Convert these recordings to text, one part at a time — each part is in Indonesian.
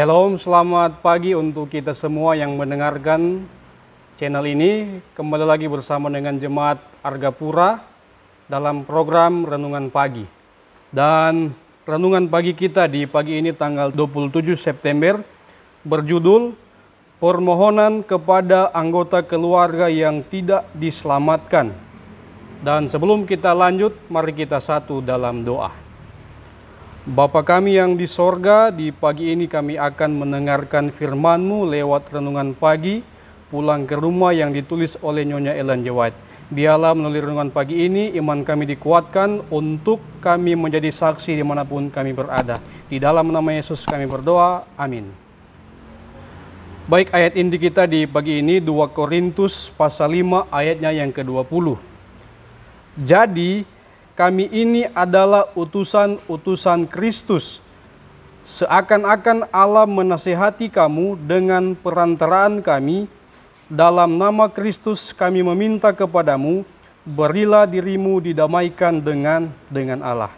Shalom, selamat pagi untuk kita semua yang mendengarkan channel ini. Kembali lagi bersama dengan jemaat Argapura dalam program Renungan Pagi. Dan renungan pagi kita di pagi ini tanggal 27 September berjudul Permohonan kepada anggota keluarga yang tidak diselamatkan. Dan sebelum kita lanjut, mari kita satu dalam doa. Bapa kami yang di sorga, di pagi ini kami akan mendengarkan firman-Mu lewat renungan pagi, pulang ke rumah yang ditulis oleh Nyonya Ellen Jewat. Biarlah melalui renungan pagi ini, iman kami dikuatkan untuk kami menjadi saksi dimanapun kami berada. Di dalam nama Yesus kami berdoa, amin. Baik ayat inti kita di pagi ini 2 Korintus pasal 5 ayatnya yang ke-20. Jadi kami ini adalah utusan-utusan Kristus. Seakan-akan Allah menasehati kamu dengan perantaraan kami, dalam nama Kristus kami meminta kepadamu, berilah dirimu didamaikan dengan dengan Allah.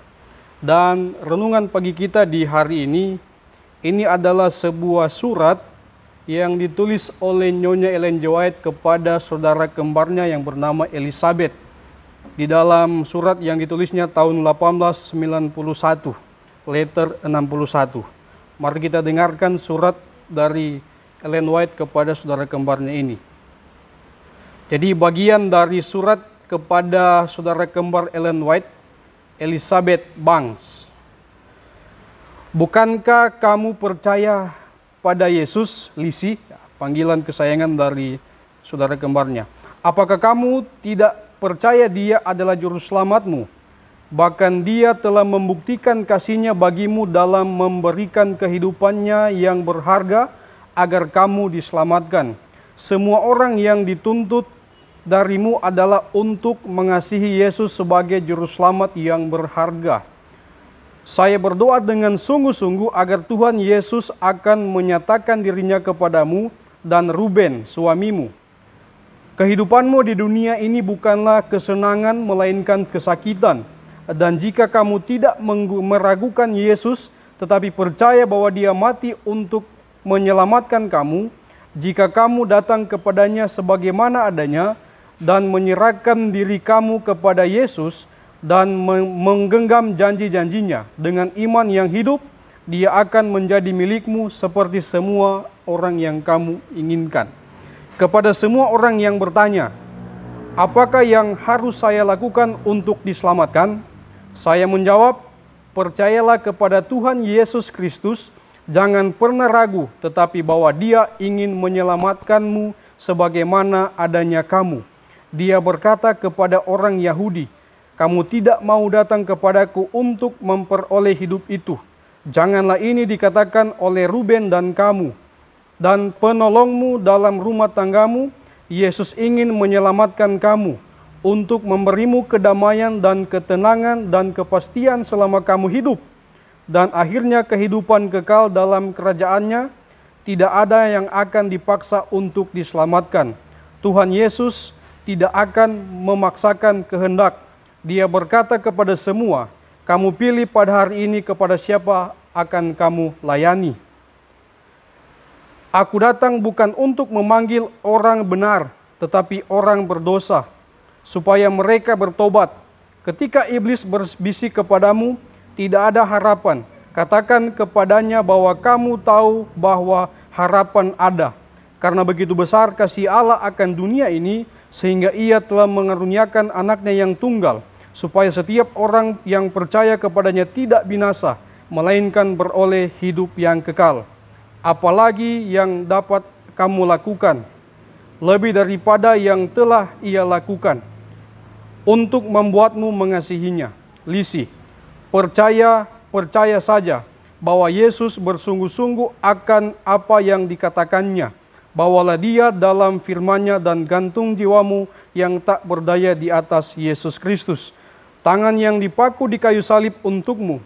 Dan renungan pagi kita di hari ini, ini adalah sebuah surat yang ditulis oleh Nyonya Ellen White kepada saudara kembarnya yang bernama Elizabeth di dalam surat yang ditulisnya tahun 1891, letter 61. Mari kita dengarkan surat dari Ellen White kepada saudara kembarnya ini. Jadi bagian dari surat kepada saudara kembar Ellen White, Elizabeth Banks. Bukankah kamu percaya pada Yesus, Lisi? Panggilan kesayangan dari saudara kembarnya. Apakah kamu tidak percaya dia adalah juru selamatmu. Bahkan dia telah membuktikan kasihnya bagimu dalam memberikan kehidupannya yang berharga agar kamu diselamatkan. Semua orang yang dituntut darimu adalah untuk mengasihi Yesus sebagai juru selamat yang berharga. Saya berdoa dengan sungguh-sungguh agar Tuhan Yesus akan menyatakan dirinya kepadamu dan Ruben, suamimu Kehidupanmu di dunia ini bukanlah kesenangan, melainkan kesakitan. Dan jika kamu tidak meragukan Yesus, tetapi percaya bahwa Dia mati untuk menyelamatkan kamu, jika kamu datang kepadanya sebagaimana adanya dan menyerahkan diri kamu kepada Yesus dan menggenggam janji-janjinya dengan iman yang hidup, Dia akan menjadi milikmu seperti semua orang yang kamu inginkan kepada semua orang yang bertanya, "Apakah yang harus saya lakukan untuk diselamatkan?" Saya menjawab, "Percayalah kepada Tuhan Yesus Kristus, jangan pernah ragu, tetapi bahwa Dia ingin menyelamatkanmu sebagaimana adanya kamu." Dia berkata kepada orang Yahudi, "Kamu tidak mau datang kepadaku untuk memperoleh hidup itu." Janganlah ini dikatakan oleh Ruben dan kamu, dan penolongmu dalam rumah tanggamu, Yesus ingin menyelamatkan kamu untuk memberimu kedamaian dan ketenangan dan kepastian selama kamu hidup. Dan akhirnya kehidupan kekal dalam kerajaannya, tidak ada yang akan dipaksa untuk diselamatkan. Tuhan Yesus tidak akan memaksakan kehendak. Dia berkata kepada semua, kamu pilih pada hari ini kepada siapa akan kamu layani. Aku datang bukan untuk memanggil orang benar, tetapi orang berdosa, supaya mereka bertobat. Ketika iblis berbisik kepadamu, tidak ada harapan. Katakan kepadanya bahwa kamu tahu bahwa harapan ada. Karena begitu besar kasih Allah akan dunia ini, sehingga ia telah mengeruniakan anaknya yang tunggal, supaya setiap orang yang percaya kepadanya tidak binasa, melainkan beroleh hidup yang kekal.' apalagi yang dapat kamu lakukan lebih daripada yang telah ia lakukan untuk membuatmu mengasihinya. Lisi, percaya, percaya saja bahwa Yesus bersungguh-sungguh akan apa yang dikatakannya. Bawalah dia dalam firman-Nya dan gantung jiwamu yang tak berdaya di atas Yesus Kristus. Tangan yang dipaku di kayu salib untukmu,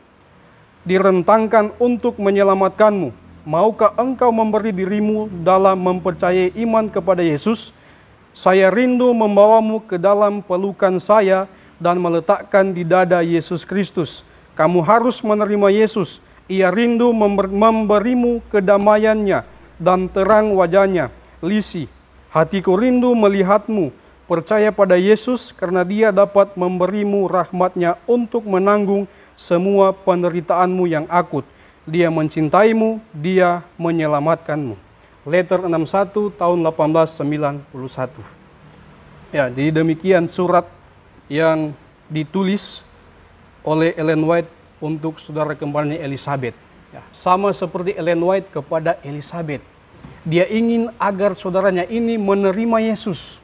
direntangkan untuk menyelamatkanmu maukah engkau memberi dirimu dalam mempercayai iman kepada Yesus? Saya rindu membawamu ke dalam pelukan saya dan meletakkan di dada Yesus Kristus. Kamu harus menerima Yesus. Ia rindu memberimu kedamaiannya dan terang wajahnya. Lisi, hatiku rindu melihatmu. Percaya pada Yesus karena dia dapat memberimu rahmatnya untuk menanggung semua penderitaanmu yang akut dia mencintaimu, dia menyelamatkanmu. Letter 61 tahun 1891. Ya, di demikian surat yang ditulis oleh Ellen White untuk saudara kembarnya Elizabeth. Ya, sama seperti Ellen White kepada Elizabeth. Dia ingin agar saudaranya ini menerima Yesus.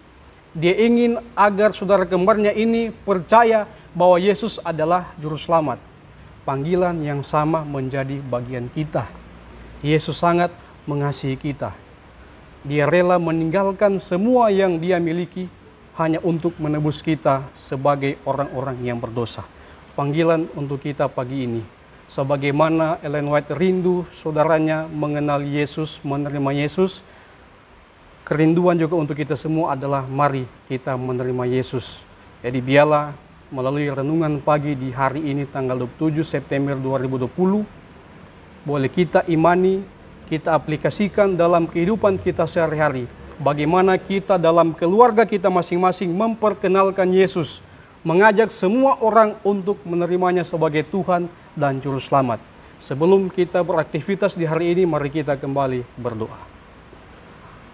Dia ingin agar saudara kembarnya ini percaya bahwa Yesus adalah juru selamat panggilan yang sama menjadi bagian kita. Yesus sangat mengasihi kita. Dia rela meninggalkan semua yang dia miliki hanya untuk menebus kita sebagai orang-orang yang berdosa. Panggilan untuk kita pagi ini. Sebagaimana Ellen White rindu saudaranya mengenal Yesus, menerima Yesus, kerinduan juga untuk kita semua adalah mari kita menerima Yesus. Jadi biarlah melalui renungan pagi di hari ini tanggal 27 September 2020 boleh kita imani, kita aplikasikan dalam kehidupan kita sehari-hari. Bagaimana kita dalam keluarga kita masing-masing memperkenalkan Yesus, mengajak semua orang untuk menerimanya sebagai Tuhan dan juru selamat. Sebelum kita beraktivitas di hari ini, mari kita kembali berdoa.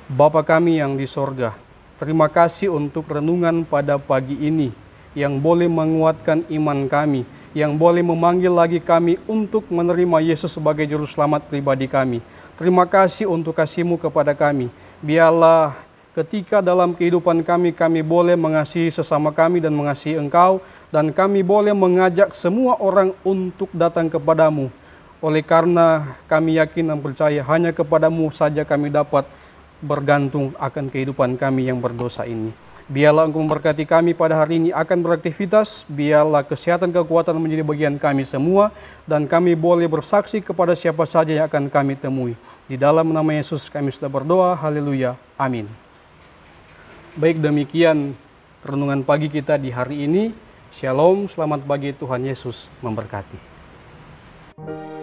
Bapa kami yang di sorga, terima kasih untuk renungan pada pagi ini yang boleh menguatkan iman kami, yang boleh memanggil lagi kami untuk menerima Yesus sebagai juru selamat pribadi kami. Terima kasih untuk kasihmu kepada kami. Biarlah ketika dalam kehidupan kami, kami boleh mengasihi sesama kami dan mengasihi engkau, dan kami boleh mengajak semua orang untuk datang kepadamu. Oleh karena kami yakin dan percaya hanya kepadamu saja kami dapat bergantung akan kehidupan kami yang berdosa ini. Biarlah Engkau memberkati kami pada hari ini akan beraktivitas, biarlah kesehatan kekuatan menjadi bagian kami semua, dan kami boleh bersaksi kepada siapa saja yang akan kami temui. Di dalam nama Yesus kami sudah berdoa, haleluya, amin. Baik demikian renungan pagi kita di hari ini. Shalom, selamat pagi Tuhan Yesus memberkati. thank you